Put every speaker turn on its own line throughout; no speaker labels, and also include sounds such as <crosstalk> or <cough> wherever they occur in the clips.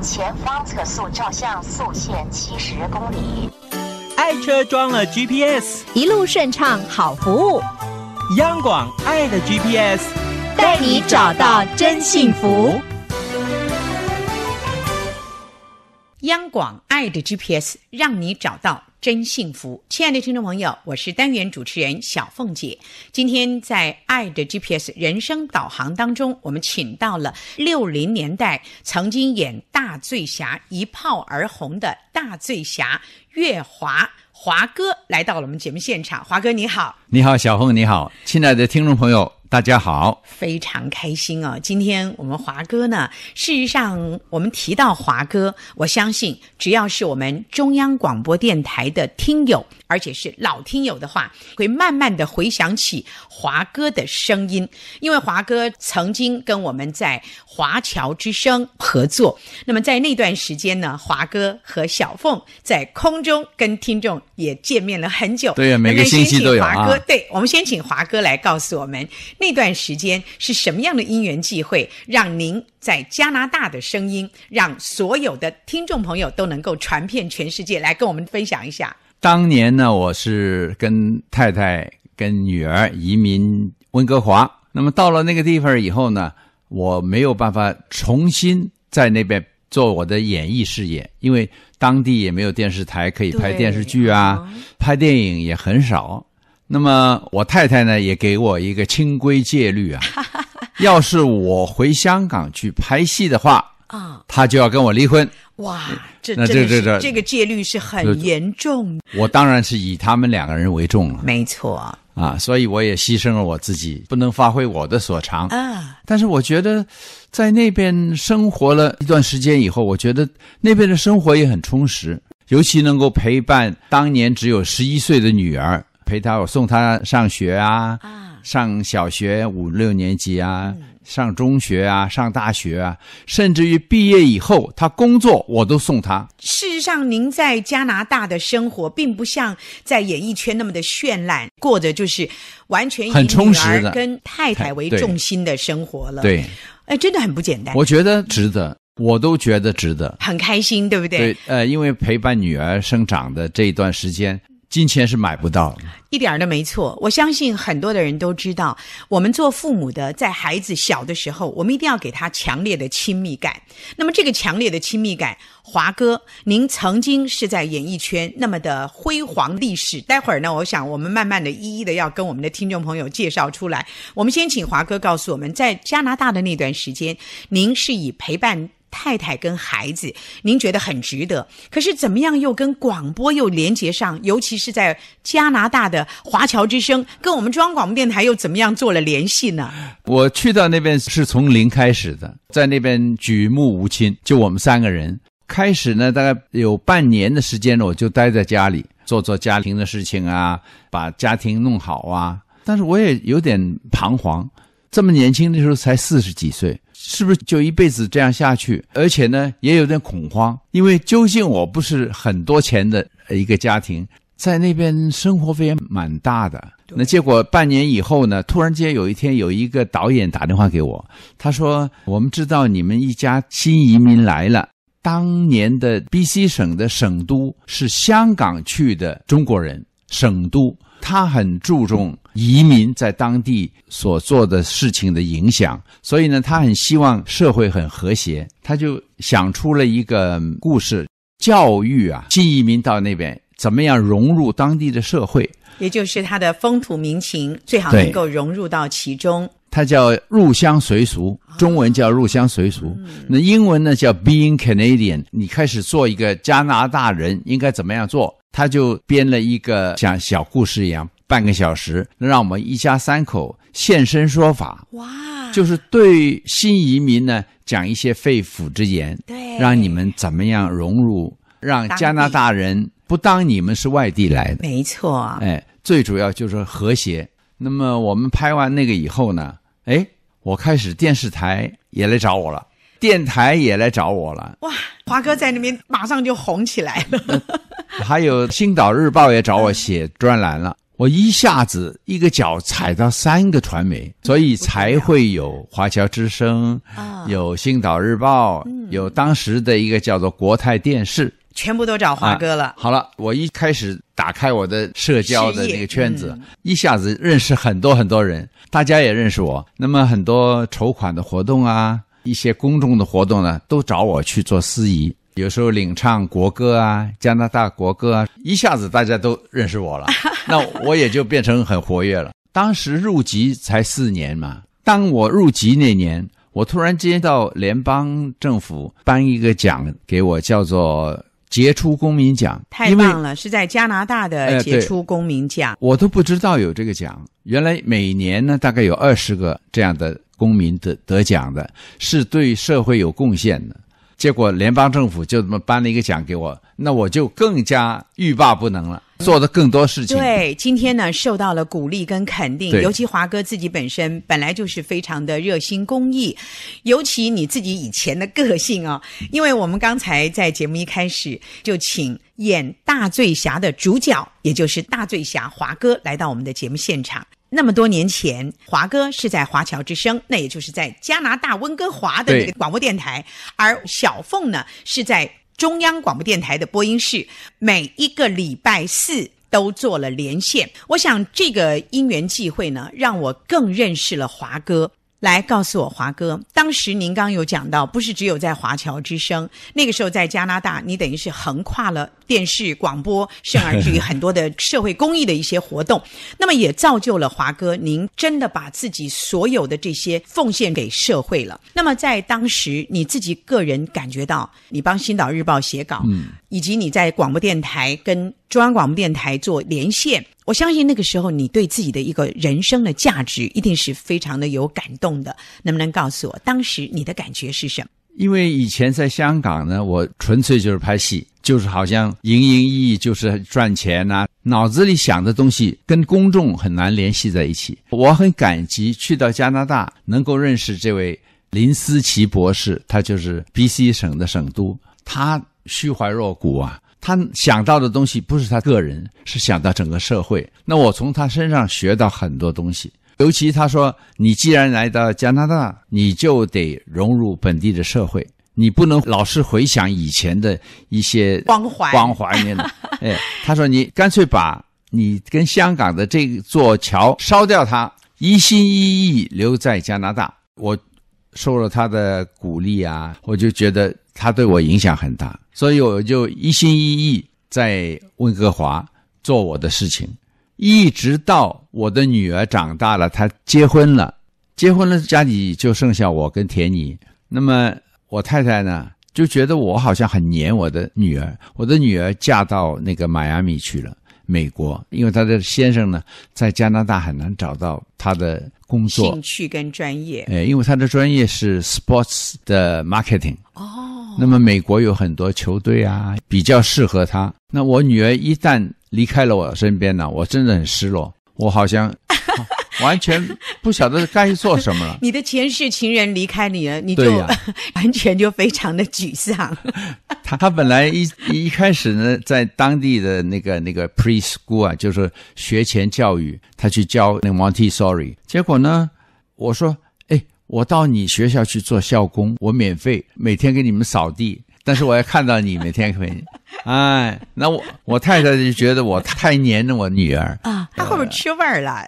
前方测速，照相，速限七十公里。
爱车装了 GPS，一路顺畅，好服务。央广爱的 GPS，带你找到真幸福。央广爱的 GPS，让你找到。真幸福，亲爱的听众朋友，我是单元主持人小凤姐。今天在《爱的 GPS 人生导航》当中，我们请到了六零年代曾经演《大醉侠》一炮而红的大醉侠岳华华哥来到了我们节目现场。华哥你好，
你好小凤你好，亲爱的听众朋友。大家好，
非常开心啊！今天我们华哥呢，事实上我们提到华哥，我相信只要是我们中央广播电台的听友，而且是老听友的话，会慢慢的回想起华哥的声音，因为华哥曾经跟我们在华侨之声合作，那么在那段时间呢，华哥和小凤在空中跟听众。也见面了很久，对呀，每个星期都有啊。对，我们先请华哥来告诉我们那段时间是什么样的因缘际会，让您在加拿大的声音让所有的听众朋友都能够传遍全世界，来跟我们分享一下。
当年呢，我是跟太太、跟女儿移民温哥华，那么到了那个地方以后呢，我没有办法重新在那边做我的演艺事业，因为。当地也没有电视台可以拍电视剧啊，拍电影也很少。那么我太太呢，也给我一个清规戒律啊，<laughs> 要是我回香港去拍戏的话，啊，她就要跟我离婚。
哇，这这这这，这个戒律是很严重。
我当然是以他们两个人为重了。没错。啊，所以我也牺牲了我自己，不能发挥我的所长啊。但是我觉得，在那边生活了一段时间以后，我觉得那边的生活也很充实，尤其能够陪伴当年只有十一岁的女儿，陪她我送她上学啊，上小学五六年级啊。上中学啊，上大学啊，甚至于毕业以后他工作，我都送他。
事实上，您在加拿大的生活并不像在演艺圈那么的绚烂，过着就是完全以女儿跟太太为重心的生活了。对，哎，真的很不简单。我
觉得值得，我都觉得值得，
很开心，对不对？对，
呃，因为陪伴女儿生长的这一段时间。金钱是买不到的，
一点都没错。我相信很多的人都知道，我们做父母的，在孩子小的时候，我们一定要给他强烈的亲密感。那么，这个强烈的亲密感，华哥，您曾经是在演艺圈那么的辉煌历史。待会儿呢，我想我们慢慢的一一的要跟我们的听众朋友介绍出来。我们先请华哥告诉我们，在加拿大的那段时间，您是以陪伴。太太跟孩子，您觉得很值得。可是怎么样又跟广播又连接上？尤其是在加拿大的华侨之声，跟我们中央广播电台又怎么样做了联系呢？
我去到那边是从零开始的，在那边举目无亲，就我们三个人。开始呢，大概有半年的时间，呢，我就待在家里做做家庭的事情啊，把家庭弄好啊。但是我也有点彷徨，这么年轻的时候才四十几岁。是不是就一辈子这样下去？而且呢，也有点恐慌，因为究竟我不是很多钱的一个家庭，在那边生活费也蛮大的。那结果半年以后呢，突然间有一天，有一个导演打电话给我，他说：“我们知道你们一家新移民来了。当年的 B.C 省的省都是香港去的中国人，省都他很注重。”移民在当地所做的事情的影响，所以呢，他很希望社会很和谐，他就想出了一个故事：教育啊，新移民到那边怎么样融入当地的社会，
也就是他的风土民情最好能够融入到其中。
他叫入乡随俗，中文叫入乡随俗，那英文呢叫 Being Canadian。你开始做一个加拿大人应该怎么样做，他就编了一个像小故事一样。半个小时能让我们一家三口现身说法哇，就是对新移民呢讲一些肺腑之言，对让你们怎么样融入，让加拿大人不当你们是外地来的，没错。哎，最主要就是和谐。那么我们拍完那个以后呢，哎，我开始电视台也来找我了，电台也来找我了。哇，
华哥在那边马上就红起来了。
还有《青岛日报》也找我写专栏了。我一下子一个脚踩到三个传媒，所以才会有《华侨之声》，啊，有《星岛日报》，嗯，有当时的一个叫做国泰电视，
全部都找华哥了。
好了，我一开始打开我的社交的那个圈子，一下子认识很多很多人，大家也认识我。那么很多筹款的活动啊，一些公众的活动呢，都找我去做司仪。有时候领唱国歌啊，加拿大国歌啊，一下子大家都认识我了，<laughs> 那我也就变成很活跃了。当时入籍才四年嘛，当我入籍那年，我突然接到联邦政府颁一个奖给我，叫做杰出公民奖，太
棒了，是在加拿大的杰出公民奖，
我都不知道有这个奖。原来每年呢，大概有二十个这样的公民得得奖的，是对社会有贡献的。结果联邦政府就这么颁了一个奖给我，那我就更加欲罢不能了，做的更多事情。对，
今天呢受到了鼓励跟肯定，尤其华哥自己本身本来就是非常的热心公益，尤其你自己以前的个性哦，因为我们刚才在节目一开始就请演大醉侠的主角，也就是大醉侠华哥来到我们的节目现场。那么多年前，华哥是在华侨之声，那也就是在加拿大温哥华的那个广播电台；而小凤呢，是在中央广播电台的播音室。每一个礼拜四都做了连线。我想这个因缘际会呢，让我更认识了华哥。来告诉我，华哥，当时您刚有讲到，不是只有在华侨之声，那个时候在加拿大，你等于是横跨了。电视、广播，甚至于很多的社会公益的一些活动，<laughs> 那么也造就了华哥。您真的把自己所有的这些奉献给社会了。那么在当时，你自己个人感觉到，你帮《新岛日报》写稿，以及你在广播电台跟中央广播电台做连线，我相信那个时候你对自己的一个人生的价值一定是非常的有感动的。能不能告诉我当时你的感觉是什么？
因为以前在香港呢，我纯粹就是拍戏。就是好像营营役役，就是赚钱呐。脑子里想的东西跟公众很难联系在一起。我很感激去到加拿大能够认识这位林思齐博士，他就是 B.C 省的省都。他虚怀若谷啊，他想到的东西不是他个人，是想到整个社会。那我从他身上学到很多东西，尤其他说，你既然来到加拿大，你就得融入本地的社会。你不能老是回想以前的一些光环光环那的。<laughs> 哎，他说你干脆把你跟香港的这座桥烧掉，它一心一意留在加拿大。我受了他的鼓励啊，我就觉得他对我影响很大，所以我就一心一意在温哥华做我的事情，一直到我的女儿长大了，她结婚了，结婚了家里就剩下我跟田妮。那么。我太太呢，就觉得我好像很黏我的女儿。我的女儿嫁到那个迈阿密去了，美国，因为她的先生呢，在加拿大很难找到他的工作。兴
趣跟专业，
哎，因为他的专业是 sports 的 marketing。哦，那么美国有很多球队啊，比较适合他。那我女儿一旦离开了我身边呢，我真的很失落。我好像。<laughs> 完全不晓得该做什么了。<laughs>
你的前世情人离开你了，你就完 <laughs> 全就非常的沮丧。
他 <laughs> 他本来一一开始呢，在当地的那个那个 preschool 啊，就是学前教育，他去教那个 Montessori。结果呢，我说：“哎，我到你学校去做校工，我免费，每天给你们扫地，但是我要看到你每天。” <laughs> 哎，那我我太太就觉得我太黏着我女儿
啊，她会不会吃味儿了？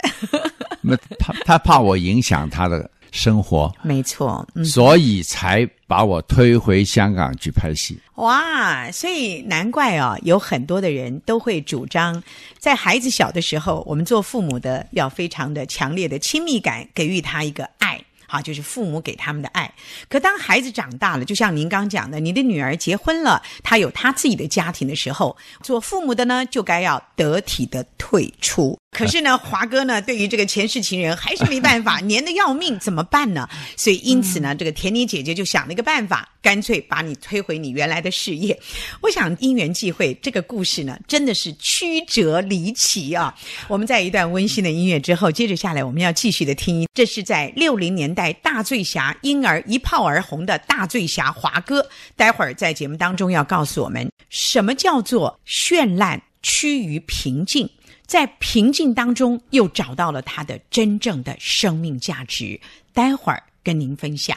那怕她怕我影响她的生活，没错，所以才把我推回香港去拍戏。
哇，所以难怪哦，有很多的人都会主张，在孩子小的时候，我们做父母的要非常的强烈的亲密感，给予他一个爱。啊，就是父母给他们的爱。可当孩子长大了，就像您刚讲的，你的女儿结婚了，她有她自己的家庭的时候，做父母的呢，就该要得体的退出。可是呢，华哥呢，对于这个前世情人还是没办法，黏 <laughs> 的要命，怎么办呢？所以因此呢，这个甜妮姐姐就想了一个办法，干脆把你推回你原来的事业。我想因缘际会，这个故事呢，真的是曲折离奇啊！我们在一段温馨的音乐之后，接着下来我们要继续的听。这是在六零年代大醉侠婴儿一炮而红的大醉侠华哥，待会儿在节目当中要告诉我们什么叫做绚烂趋于平静。在平静当中，又找到了他的真正的生命价值。待会儿跟您分享。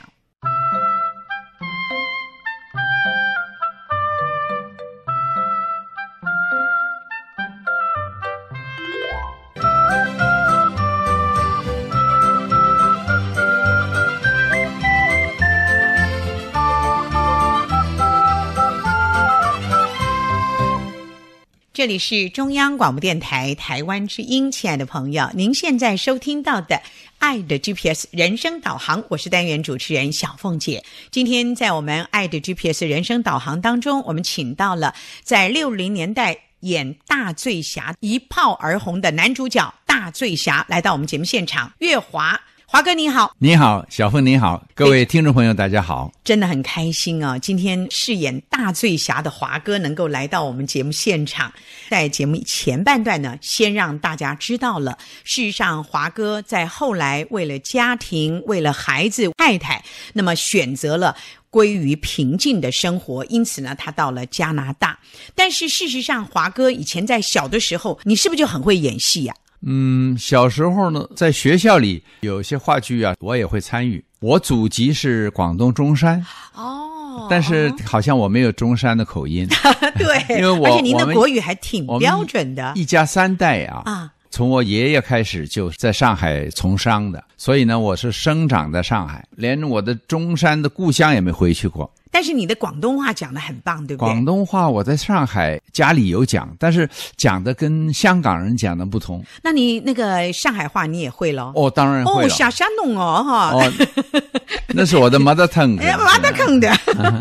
这里是中央广播电台台湾之音，亲爱的朋友，您现在收听到的《爱的 GPS 人生导航》，我是单元主持人小凤姐。今天在我们《爱的 GPS 人生导航》当中，我们请到了在六零年代演《大醉侠》一炮而红的男主角大醉侠来到我们节目现场，月华。华哥你好，
你好，小凤你好，各位听众朋友大家好，
真的很开心啊！今天饰演大醉侠的华哥能够来到我们节目现场，在节目前半段呢，先让大家知道了，事实上华哥在后来为了家庭、为了孩子、太太，那么选择了归于平静的生活，因此呢，他到了加拿大。但是事实上，华哥以前在小的时候，你是不是就很会演戏呀？
嗯，小时候呢，在学校里有些话剧啊，我也会参与。我祖籍是广东中山，哦，但是好像我没有中山的口音。
<laughs> 对，<laughs> 因为我，而且您的国语还挺标准的。一
家三代啊，啊，从我爷爷开始就在上海从商的，所以呢，我是生长在上海，连我的中山的故乡也没回去过。
但是你的广东话讲的很棒，对不对？广
东话我在上海家里有讲，但是讲的跟香港人讲的不同。
那你那个上海话你也会了？
哦，当然会了。哦，小
山农哦哈。
<laughs> 那是我的 tongue，<laughs> 哎，tongue
的。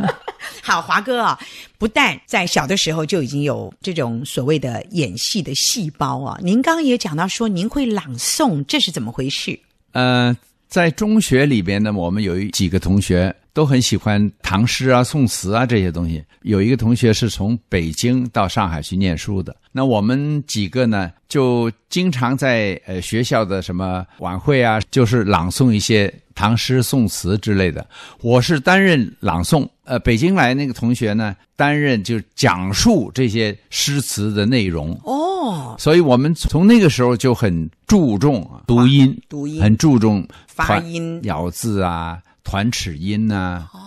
<laughs> 好，华哥啊，不但在小的时候就已经有这种所谓的演戏的细胞啊，您刚也讲到说您会朗诵，这是怎么回事？
呃，在中学里边呢，我们有几个同学。都很喜欢唐诗啊、宋词啊这些东西。有一个同学是从北京到上海去念书的，那我们几个呢，就经常在呃学校的什么晚会啊，就是朗诵一些唐诗、宋词之类的。我是担任朗诵，呃，北京来那个同学呢，担任就是讲述这些诗词的内容
哦。
所以我们从那个时候就很注重读音，读音很注重发音、咬字啊。团齿音呐，哦，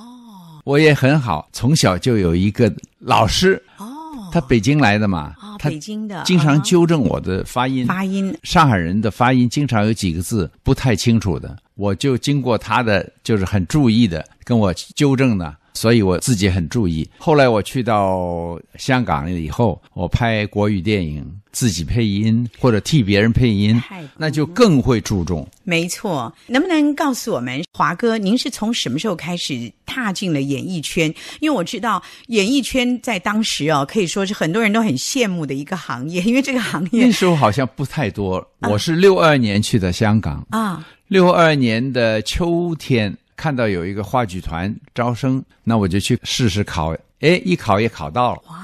我也很好，从小就有一个老师。哦，他北京来的嘛，他北
京的，经常
纠正我的发音。发音，上海人的发音经常有几个字不太清楚的，我就经过他的，就是很注意的跟我纠正呢。所以我自己很注意。后来我去到香港了以后，我拍国语电影，自己配音或者替别人配音，那就更会注重。
没错，能不能告诉我们，华哥，您是从什么时候开始踏进了演艺圈？因为我知道演艺圈在当时哦，可以说是很多人都很羡慕的一个行业，<laughs> 因为这个行业那
时候好像不太多。我是六二年去的香港啊，六二年的秋天。看到有一个话剧团招生，那我就去试试考。哎，一考也考到了。哇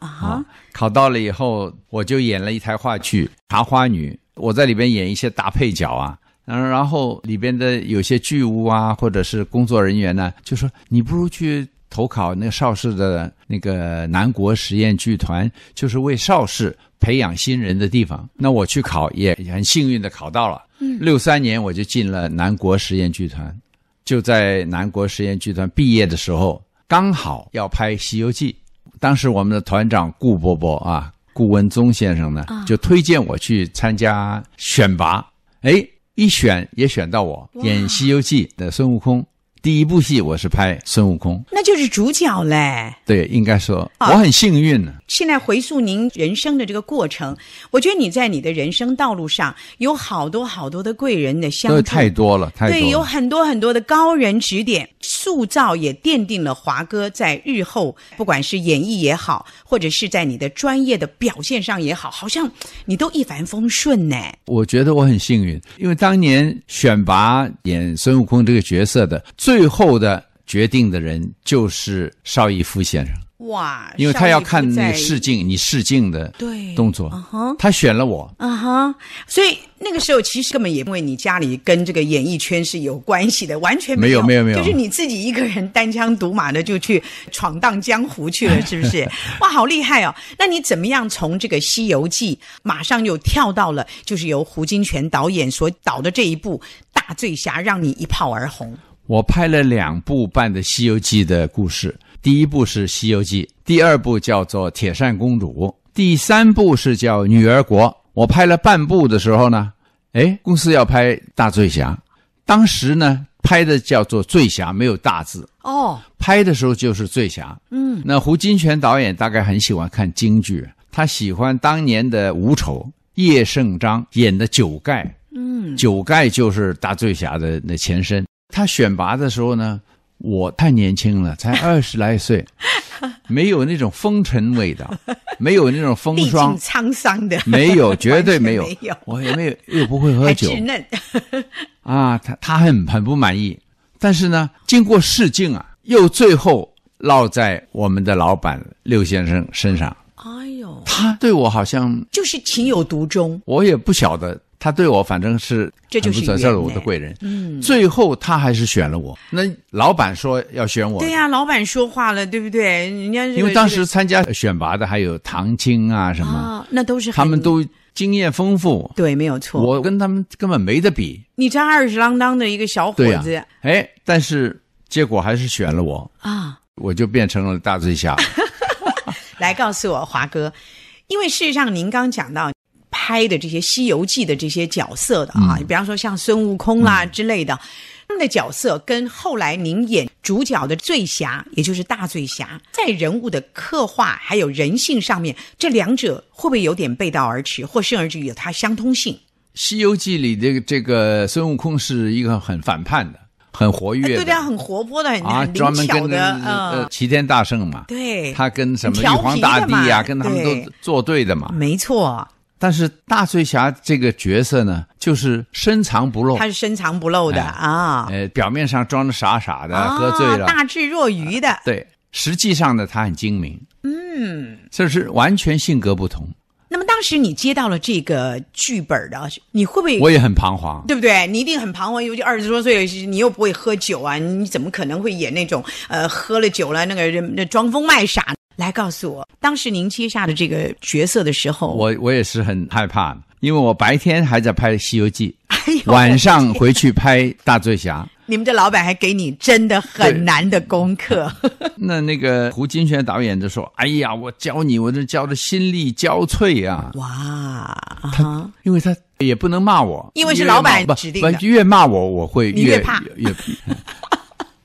啊！考到了以后，我就演了一台话剧《茶花女》，我在里边演一些大配角啊。然后，然后里边的有些剧务啊，或者是工作人员呢，就说你不如去投考那邵氏的那个南国实验剧团，就是为邵氏培养新人的地方。那我去考也很幸运的考到了。嗯，六三年我就进了南国实验剧团。就在南国实验剧团毕业的时候，刚好要拍《西游记》，当时我们的团长顾伯伯啊，顾文宗先生呢，就推荐我去参加选拔，哎，一选也选到我演《西游记》的孙悟空。第一部戏我是拍孙悟空，
那就是主角嘞。
对，应该说我很幸运呢。
现在回溯您人生的这个过程，我觉得你在你的人生道路上有好多好多的贵人的相助，太多
了，太对，有
很多很多的高人指点，塑造也奠定了华哥在日后不管是演艺也好，或者是在你的专业的表现上也好，好像你都一帆风顺呢。
我觉得我很幸运，因为当年选拔演孙悟空这个角色的。最后的决定的人就是邵逸夫先生。
哇！因为他要看你试
镜，你试镜的对动作，他选了我。
啊哈！所以那个时候其实根本也因为你家里跟这个演艺圈是有关系的，完全没有，没有，没有，就是你自己一个人单枪独马的就去闯荡江湖去了，<laughs> 是不是？哇，好厉害哦！那你怎么样从这个《西游记》马上又跳到了就是由胡金铨导演所导的这一部《大醉侠》，让你一炮而红？
我拍了两部半的《西游记》的故事，第一部是《西游记》，第二部叫做《铁扇公主》，第三部是叫《女儿国》。我拍了半部的时候呢，哎，公司要拍《大醉侠》，当时呢，拍的叫做《醉侠》，没有大字哦。拍的时候就是《醉侠》。嗯，那胡金铨导演大概很喜欢看京剧，他喜欢当年的吴丑叶圣章演的九盖。嗯，九盖就是《大醉侠》的那前身。他选拔的时候呢，我太年轻了，才 <laughs> 二十来岁，没有那种风尘味道，<laughs> 没有那种风霜
沧桑的，没有，<laughs> 绝对没有。
我也没有，又不会喝酒，稚嫩啊！他他很很不满意，但是呢，经过试镜啊，又最后落在我们的老板六先生身上。哎呦，他对我好像就是情有独钟，我也不晓得。他对我反正是，这就是我的贵人。嗯，最后他还是选了我。那老板说要选我。对
呀，老板说话了，对不对？人家因为当时
参加选拔的还有唐青啊什么，
那都是他们都
经验丰富。对，没有错。我跟他们根本没得比。
你这二十郎当的一个小伙子。
哎，但是结果还是选了我。啊。我就变成了大醉侠。
<laughs> 来告诉我华哥，因为事实上您刚讲到。拍的这些《西游记》的这些角色的啊，比方说像孙悟空啦之类的，他们的角色跟后来您演主角的醉侠，也就是大醉侠，在人物的刻画还有人性上面，这两者会不会有点背道而驰，或甚
至有它相通性？《西游记》里这个这个孙悟空是一个很反叛的、很活跃，对对，
很活泼的，很灵巧的，呃，
齐天大圣嘛，对，他跟什么玉皇大帝啊，跟他们都作对的嘛，没错。但是大醉侠这个角色呢，就是深藏不露。他是
深藏不露的
啊，呃，表面上装的傻傻的，喝醉了，大
智若愚的。
对，实际上呢，他很精明。
嗯，
这是完全性格不同。
那么当时你接到了这个剧本的，你会不会？我也很
彷徨，对
不对？你一定很彷徨，尤其二十多岁，你又不会喝酒啊，你怎么可能会演那种呃喝了酒了那个人那装疯卖傻？来告诉我，当时您接下的这个
角色的时候，我我也是很害怕，因为我白天还在拍《西游记》，晚上回去拍《大醉侠》。<laughs>
你们这老板还给你真的很难的功课。
<laughs> 那那个胡金铨导演就说：“哎呀，我教你，我这教的心力交瘁啊！”哇，他因为他也不能骂我，因为是老板指定的，越骂我我会越怕越怕。<laughs>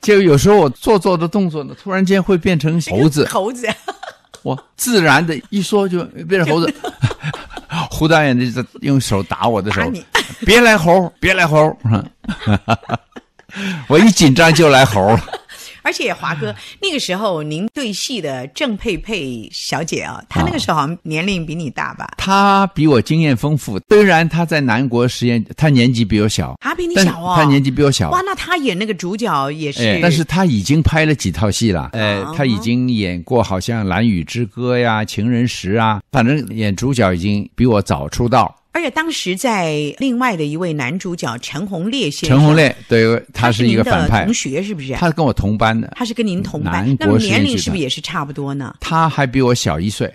就有时候我做做的动作呢，突然间会变成猴子。猴子，<laughs> 我自然的一说就变成猴子。<laughs> 胡导演在用手打我的手，别来猴，别来猴。<laughs> 我一紧张就来猴了。
而且华哥那个时候，您对戏的郑佩佩小姐啊，她那个时候好像年龄比你大吧？
她比我经验丰富，虽然她在南国实验，她年纪比我小，她比你小啊。她年纪比我小哇？
那她演那个主角也是？但是
她已经拍了几套戏了。呃，她已经演过好像《蓝雨之歌》呀，《情人石》啊，反正演主角已经比我早出道。
而且当时在另外的一位男主角陈红烈先生，陈红烈
对，他是一个反派同学，是不是？他是跟我同班的，
他是跟您同班，那么年龄是不是也是差不多呢？
他还比我小一岁。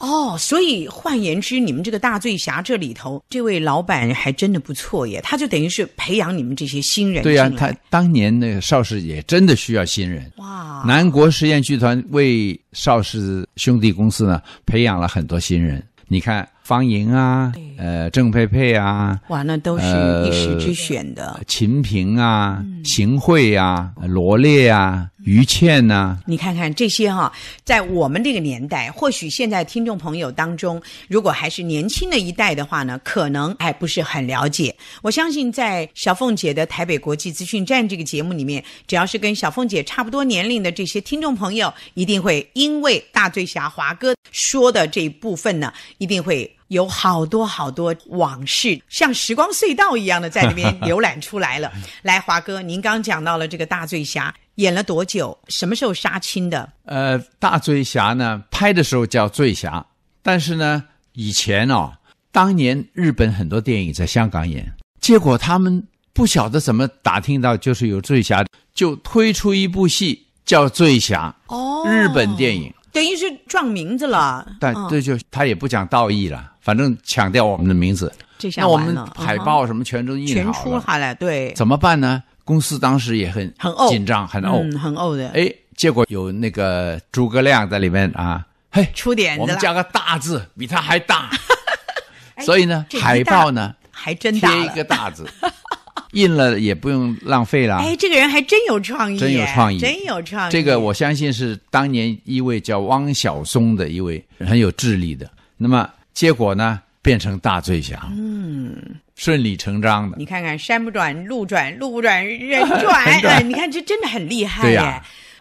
哦，所以换言之，你们这个大醉侠这里头，这位老板还真的不错耶，他就等于是培养你们这些新人。对呀，他
当年那个邵氏也真的需要新人哇！南国实验剧团为邵氏兄弟公司呢培养了很多新人，你看。方莹啊，呃，郑佩佩啊，
完了都是一时之选的。
秦平啊，邢慧啊，罗烈啊，于倩呐，
你看看这些哈，在我们这个年代，或许现在听众朋友当中，如果还是年轻的一代的话呢，可能还不是很了解。我相信在小凤姐的台北国际资讯站这个节目里面，只要是跟小凤姐差不多年龄的这些听众朋友，一定会因为大醉侠华哥说的这一部分呢，一定会。有好多好多往事，像时光隧道一样的在那边浏览出来了。来，华哥，您刚讲到了这个《大醉侠》，演了多久？什么时候杀青的？
呃，《大醉侠》呢，拍的时候叫《醉侠》，但是呢，以前哦，当年日本很多电影在香港演，结果他们不晓得怎么打听到，就是有《醉侠》，就推出一部戏叫《醉侠》。哦，日本电影
等于是撞名字了。但这
就他也不讲道义了。反正抢掉我们的名字，
那我们海报
什么全都印出
来了，对，
怎么办呢？公司当时也很很紧张，很哦，很呕的。哎，结果有那个诸葛亮在里面啊，嘿，出点子了，我们加个大字，比他还大，<laughs> 所以呢，海报呢还真大，贴一个大字，<laughs> 印了也不用浪费了。哎，这
个人还真有创意，真有创意，真有创意。这个
我相信是当年一位叫汪晓松的一位很有智力的，那么。结果呢，变成大醉侠。嗯，顺理成章的。
你看看，山不转路转，路不转人转。<laughs> 哎，你
看这真的很厉害。对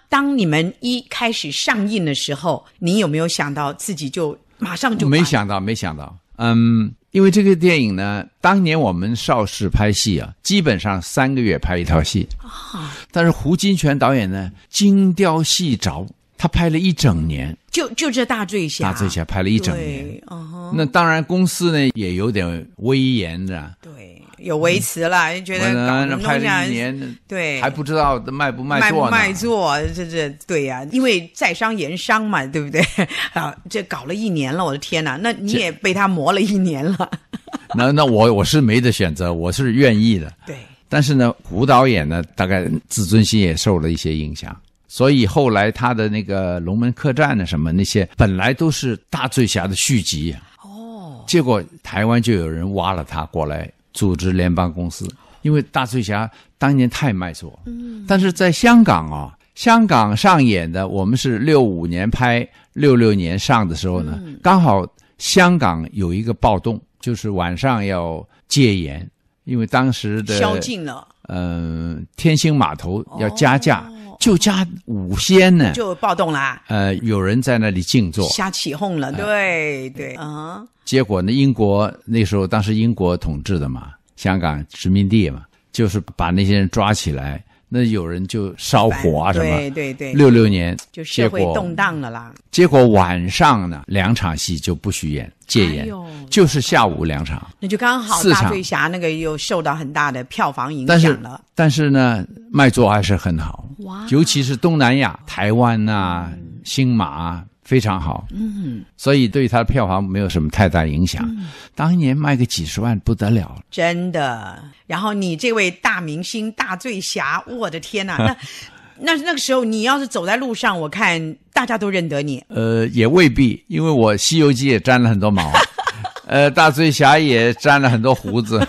当你们一开始上映的时候，你有没有想到自己就马上就？没
想到，没想到。嗯，因为这个电影呢，当年我们邵氏拍戏啊，基本上三个月拍一套戏。啊。但是胡金铨导演呢，精雕细琢。他拍了一整年，就就这《大醉侠》，《大醉侠》拍了一整年。哦、那当然，公司呢也有点威严的，对，
有维持了，觉得搞拍了一
年，对，还不知道卖不卖座卖不卖
座，这这对呀？因为在商言商嘛，对不对？<laughs> 啊，这搞了一年了，我的天哪！那你也被他磨了一年了。
<laughs> 那那我我是没得选择，我是愿意的。对，但是呢，胡导演呢，大概自尊心也受了一些影响。所以后来他的那个《龙门客栈》呢，什么那些本来都是大醉侠的续集，哦，结果台湾就有人挖了他过来组织联邦公司，因为大醉侠当年太卖座，嗯，但是在香港啊，香港上演的我们是六五年拍，六六年上的时候呢，刚好香港有一个暴动，就是晚上要戒严，因为当时的宵禁了，嗯，天星码头要加价。就加五仙呢，就
暴动啦。
呃，有人在那里静坐，瞎
起哄了，对对啊。
结果呢，英国那时候当时英国统治的嘛，香港殖民地嘛，就是把那些人抓起来。那有人就烧火啊什么。对对对。六六年就社会动
荡了啦。
结果晚上呢，两场戏就不许演，戒演，就是下午两场。
那就刚好。四场。大醉侠那个又受到很大的票房影响了，
但是呢，卖座还是很好。尤其是东南亚、台湾啊、新马非常好，嗯，所以对它的票房没有什么太大影响。当年卖个几十万不得了，
真的。然后你这位大明星《大醉侠》，我的天哪，那 <laughs> 那那个时候你要是走在路上，我看大家都认得你。
呃，也未必，因为我《西游记》也沾了很多毛，<laughs> 呃，《大醉侠》也沾了很多胡子。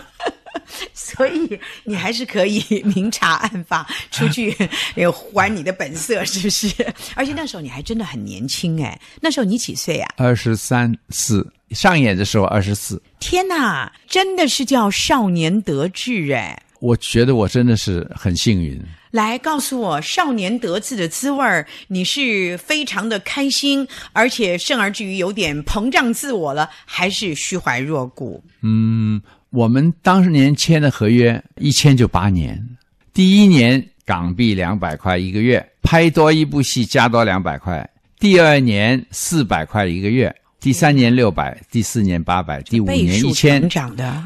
<laughs> 所以你还是可以 <laughs> 明察暗访出去 <laughs> 还你的本色，是不是？而且那时候你还真的很年轻哎，那时候你几岁啊？
二十三四，上演的时候二十四。
天哪，真的是叫少年得志哎！
我觉得我真的是很幸运。
来告诉我，少年得志的滋味，你是非常的开心，而且甚而至于有点膨胀自我了，还是虚怀若谷？
嗯。我们当时年签的合约，一签就八年。第一年港币两百块一个月，拍多一部戏加多两百块。第二年四百块一个月，第三年六百，第四年八百，第五年一千，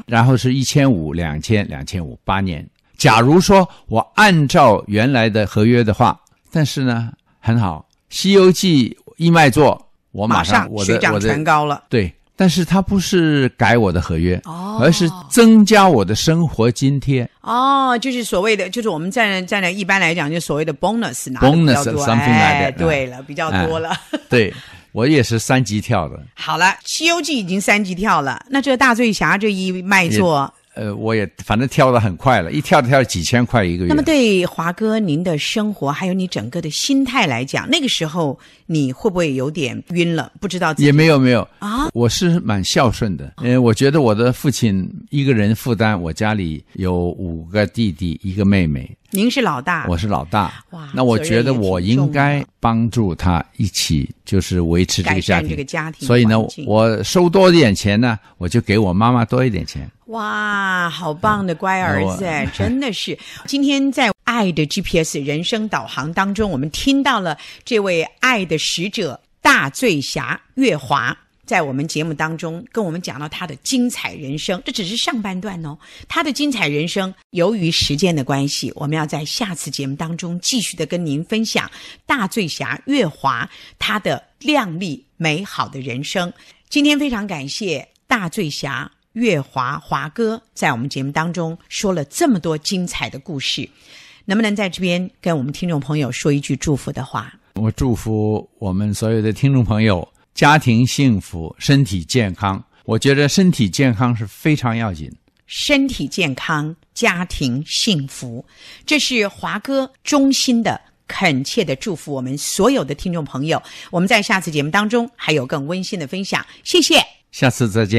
然后是一千五、两千、两千五，八年。假如说我按照原来的合约的话，但是呢，很好，《西游记》一卖座，我马上水涨船高了。对。但是他不是改我的合约，哦，而是增加我的生活津贴。
哦，就是所谓的，就是我们在在一般来讲，就所谓的 bonus 拿的比较多。哎，对了，比较多了。
对，我也是三级跳的。<laughs>
好了，《西游记》已经三级跳了，那这大醉侠这一卖座。
呃，我也反正跳得很快了，一跳跳几千块一个月。那么
对华哥您的生活还有你整个的心态来讲，那个时候你会不会有点晕了，不知道？也没
有没有啊，我是蛮孝顺的，因为我觉得我的父亲一个人负担，我家里有五个弟弟一个妹妹。
您是老大，我
是老大。哇，那我觉得我应该帮助他一起，就是维持这个家庭。这个家庭。所以呢，我收多一点钱呢，我就给我妈妈多一点钱。
哇，好棒的乖儿子，<laughs> 真的是。今天在《爱的 GPS 人生导航》当中，我们听到了这位爱的使者大醉侠月华。在我们节目当中，跟我们讲到他的精彩人生，这只是上半段哦。他的精彩人生，由于时间的关系，我们要在下次节目当中继续的跟您分享大醉侠月华他的靓丽美好的人生。今天非常感谢大醉侠月华华哥在我们节目当中说了这么多精彩的故事，能不能在这边跟我们听众朋友说一句祝福的话？
我祝福我们所有的听众朋友。家庭幸福，身体健康。我觉得身体健康是非常要紧。
身体健康，家庭幸福，这是华哥衷心的、恳切的祝福我们所有的听众朋友。我们在下次节目当中还有更温馨的分享。谢谢，
下次再见。